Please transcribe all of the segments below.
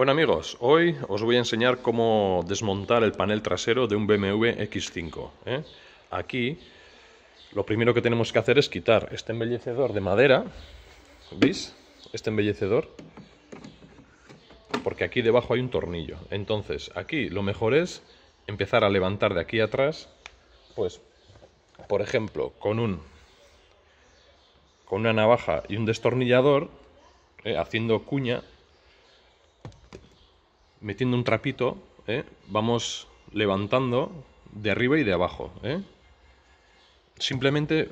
Bueno amigos, hoy os voy a enseñar cómo desmontar el panel trasero de un BMW X5. ¿eh? Aquí lo primero que tenemos que hacer es quitar este embellecedor de madera, ¿veis? Este embellecedor, porque aquí debajo hay un tornillo. Entonces, aquí lo mejor es empezar a levantar de aquí atrás, pues, por ejemplo, con un con una navaja y un destornillador, ¿eh? haciendo cuña, metiendo un trapito, ¿eh? vamos levantando de arriba y de abajo. ¿eh? Simplemente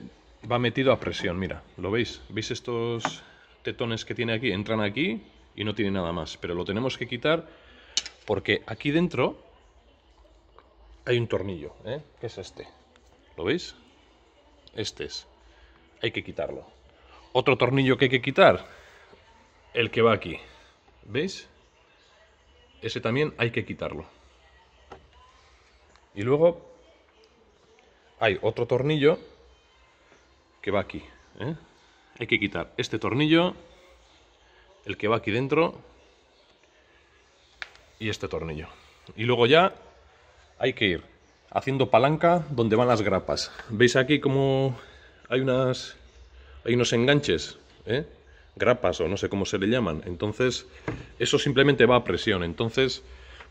va metido a presión, mira, ¿lo veis? ¿Veis estos tetones que tiene aquí? Entran aquí y no tiene nada más, pero lo tenemos que quitar porque aquí dentro hay un tornillo, ¿eh? que es este, ¿lo veis? Este es, hay que quitarlo. Otro tornillo que hay que quitar, el que va aquí, ¿veis? ese también hay que quitarlo. Y luego hay otro tornillo que va aquí. ¿eh? Hay que quitar este tornillo, el que va aquí dentro y este tornillo. Y luego ya hay que ir haciendo palanca donde van las grapas. ¿Veis aquí como hay, unas, hay unos enganches? ¿eh? grapas o no sé cómo se le llaman. Entonces, eso simplemente va a presión. Entonces,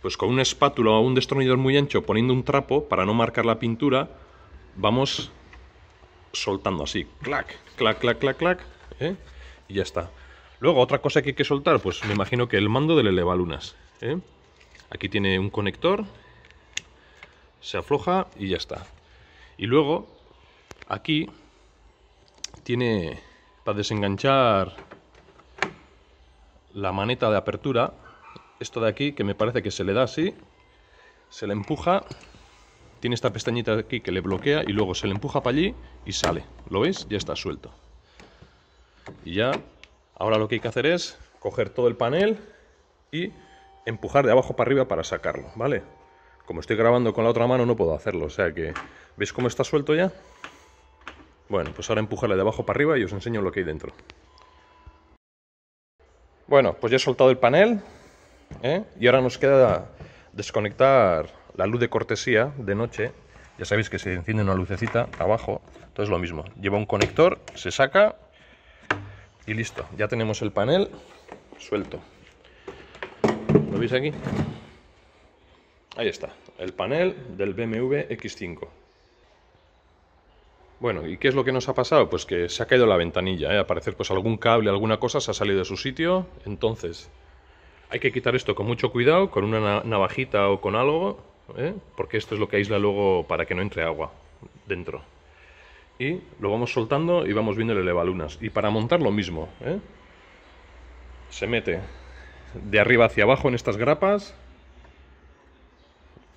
pues con una espátula o un destornillador muy ancho, poniendo un trapo para no marcar la pintura, vamos soltando así, clac, clac, clac, clac, clac, ¿eh? y ya está. Luego, otra cosa que hay que soltar, pues me imagino que el mando del elevalunas. ¿eh? Aquí tiene un conector, se afloja y ya está. Y luego, aquí tiene para desenganchar la maneta de apertura, esto de aquí, que me parece que se le da así, se le empuja, tiene esta pestañita de aquí que le bloquea y luego se le empuja para allí y sale. ¿Lo veis? Ya está suelto. Y ya, ahora lo que hay que hacer es coger todo el panel y empujar de abajo para arriba para sacarlo, ¿vale? Como estoy grabando con la otra mano no puedo hacerlo, o sea que... ¿Veis cómo está suelto ya? Bueno, pues ahora empujarle de abajo para arriba y os enseño lo que hay dentro. Bueno, pues ya he soltado el panel ¿eh? y ahora nos queda desconectar la luz de cortesía de noche. Ya sabéis que se enciende una lucecita abajo, entonces lo mismo. Lleva un conector, se saca y listo. Ya tenemos el panel suelto. ¿Lo veis aquí? Ahí está, el panel del BMW X5. Bueno, ¿y qué es lo que nos ha pasado? Pues que se ha caído la ventanilla, ¿eh? pues algún cable, alguna cosa se ha salido de su sitio, entonces hay que quitar esto con mucho cuidado, con una navajita o con algo, ¿eh? porque esto es lo que aísla luego para que no entre agua dentro. Y lo vamos soltando y vamos viendo el elevalunas. Y para montar lo mismo, ¿eh? se mete de arriba hacia abajo en estas grapas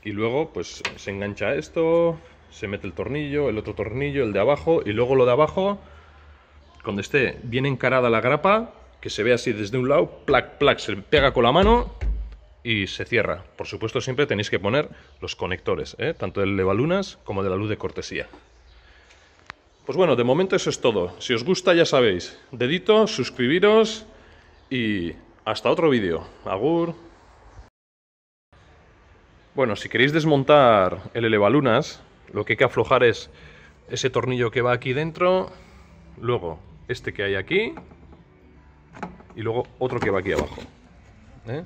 y luego pues se engancha esto, se mete el tornillo, el otro tornillo, el de abajo y luego lo de abajo, cuando esté bien encarada la grapa, que se ve así desde un lado, plac, plac, se pega con la mano y se cierra. Por supuesto siempre tenéis que poner los conectores, ¿eh? tanto del levalunas como de la luz de cortesía. Pues bueno, de momento eso es todo. Si os gusta ya sabéis, dedito, suscribiros y hasta otro vídeo. Agur. Bueno, si queréis desmontar el elevalunas, lo que hay que aflojar es ese tornillo que va aquí dentro, luego este que hay aquí y luego otro que va aquí abajo. ¿eh?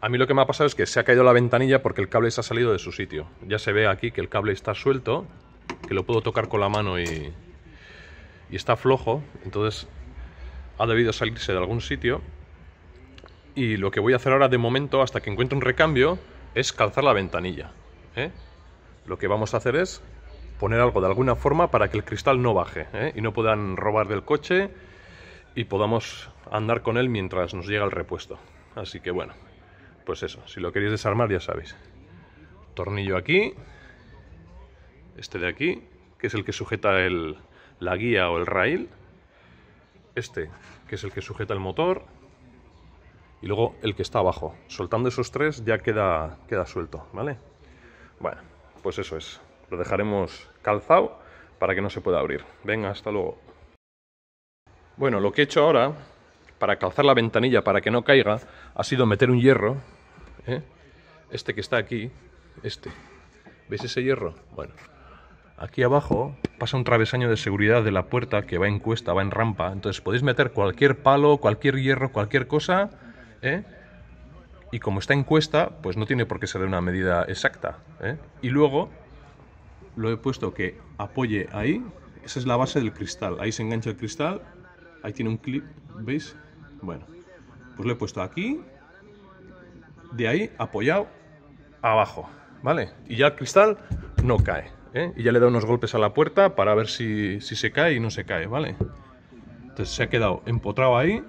A mí lo que me ha pasado es que se ha caído la ventanilla porque el cable se ha salido de su sitio. Ya se ve aquí que el cable está suelto, que lo puedo tocar con la mano y está flojo, entonces ha debido salirse de algún sitio. Y lo que voy a hacer ahora de momento, hasta que encuentre un recambio, es calzar la ventanilla. ¿eh? Lo que vamos a hacer es poner algo de alguna forma para que el cristal no baje ¿eh? y no puedan robar del coche y podamos andar con él mientras nos llega el repuesto. Así que bueno, pues eso, si lo queréis desarmar ya sabéis. Tornillo aquí, este de aquí, que es el que sujeta la guía o el rail, este, que es el que sujeta el motor, y luego el que está abajo. Soltando esos tres ya queda, queda suelto, ¿vale? Bueno, pues eso es. Lo dejaremos calzado para que no se pueda abrir. Venga, hasta luego. Bueno, lo que he hecho ahora, para calzar la ventanilla para que no caiga, ha sido meter un hierro. ¿eh? Este que está aquí, este. ¿Veis ese hierro? Bueno, aquí abajo pasa un travesaño de seguridad de la puerta que va en cuesta, va en rampa. Entonces podéis meter cualquier palo, cualquier hierro, cualquier cosa. ¿eh? y como está en cuesta, pues no tiene por qué ser una medida exacta. ¿eh? Y luego lo he puesto que apoye ahí, esa es la base del cristal, ahí se engancha el cristal, ahí tiene un clip, ¿veis? Bueno, pues lo he puesto aquí, de ahí apoyado abajo, ¿vale? Y ya el cristal no cae, ¿eh? y ya le da unos golpes a la puerta para ver si, si se cae y no se cae, ¿vale? Entonces se ha quedado empotrado ahí,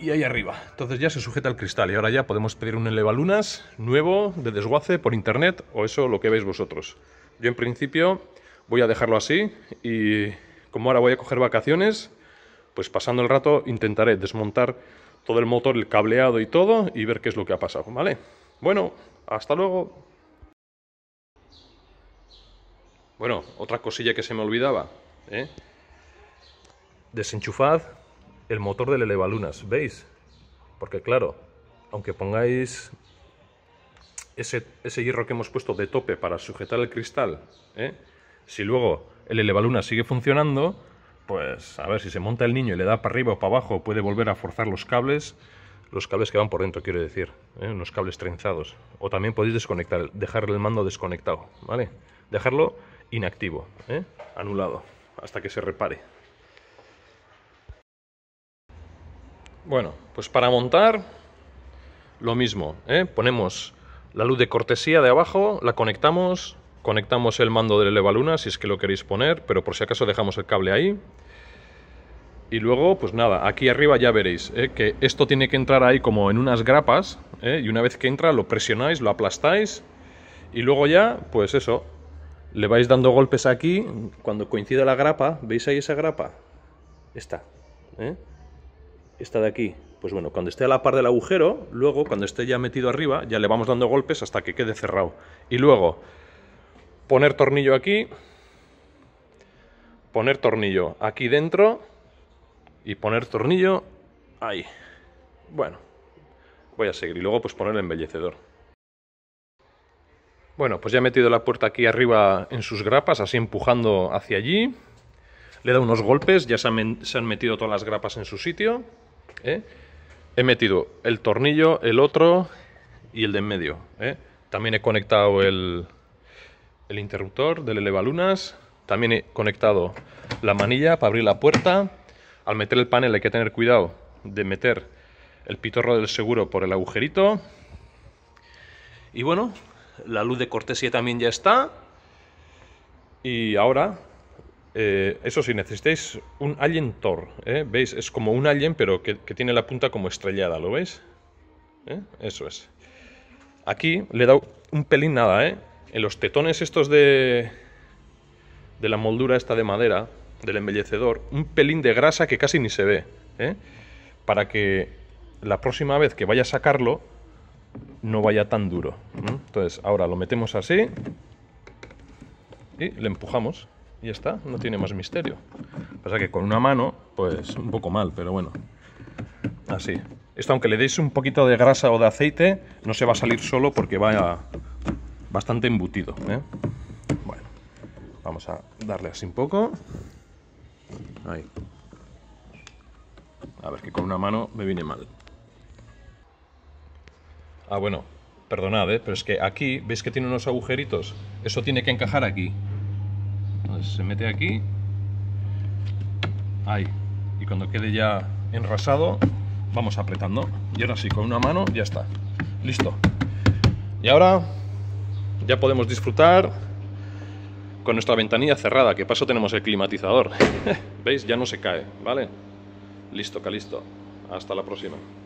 y ahí arriba. Entonces ya se sujeta el cristal y ahora ya podemos pedir un elevalunas nuevo de desguace por internet o eso lo que veis vosotros. Yo en principio voy a dejarlo así y como ahora voy a coger vacaciones, pues pasando el rato intentaré desmontar todo el motor, el cableado y todo y ver qué es lo que ha pasado, ¿vale? Bueno, hasta luego. Bueno, otra cosilla que se me olvidaba, ¿eh? Desenchufad el motor del elevalunas, ¿veis? Porque claro, aunque pongáis ese, hierro que hemos puesto de tope para sujetar el cristal, ¿eh? si luego el elevalunas sigue funcionando, pues a ver si se monta el niño y le da para arriba o para abajo, puede volver a forzar los cables, los cables que van por dentro, quiero decir, los ¿eh? unos cables trenzados. O también podéis desconectar, dejar el mando desconectado, ¿vale? Dejarlo inactivo, ¿eh? anulado, hasta que se repare. Bueno, pues para montar, lo mismo. ¿eh? Ponemos la luz de cortesía de abajo, la conectamos, conectamos el mando del luna si es que lo queréis poner, pero por si acaso dejamos el cable ahí. Y luego, pues nada, aquí arriba ya veréis ¿eh? que esto tiene que entrar ahí como en unas grapas ¿eh? y una vez que entra lo presionáis, lo aplastáis y luego ya, pues eso, le vais dando golpes aquí cuando coincida la grapa, ¿veis ahí esa grapa? está esta de aquí, pues bueno, cuando esté a la par del agujero, luego cuando esté ya metido arriba, ya le vamos dando golpes hasta que quede cerrado. Y luego, poner tornillo aquí, poner tornillo aquí dentro y poner tornillo ahí. Bueno, voy a seguir y luego pues poner el embellecedor. Bueno, pues ya he metido la puerta aquí arriba en sus grapas, así empujando hacia allí. Le da unos golpes, ya se han metido todas las grapas en su sitio. ¿eh? he metido el tornillo, el otro y el de en medio. ¿eh? También he conectado el, el interruptor del elevalunas. También he conectado la manilla para abrir la puerta. Al meter el panel hay que tener cuidado de meter el pitorro del seguro por el agujerito. Y bueno, la luz de cortesía también ya está. Y ahora eh, eso sí, necesitáis un alien Thor. ¿eh? ¿Veis? Es como un alien, pero que, tiene la punta como estrellada, ¿lo veis? ¿Eh? Eso es. Aquí le he dado un pelín nada, ¿eh? En los tetones estos de, de la moldura esta de madera, del embellecedor, un pelín de grasa que casi ni se ve, Para que la próxima vez que vaya a sacarlo, no vaya tan duro. Entonces, ahora lo metemos así y le empujamos. Y ya está, no tiene más misterio. Pasa que con una mano, pues un poco mal, pero bueno. Así. Esto aunque le deis un poquito de grasa o de aceite, no se va a salir solo porque va bastante embutido. ¿eh? Bueno, vamos a darle así un poco. Ahí. A ver, que con una mano me viene mal. Ah, bueno, perdonad, ¿eh? pero es que aquí, ¿veis que tiene unos agujeritos? Eso tiene que encajar aquí. Pues se mete aquí ahí y cuando quede ya enrasado vamos apretando y ahora sí con una mano ya está listo y ahora ya podemos disfrutar con nuestra ventanilla cerrada que paso tenemos el climatizador veis ya no se cae vale listo calisto hasta la próxima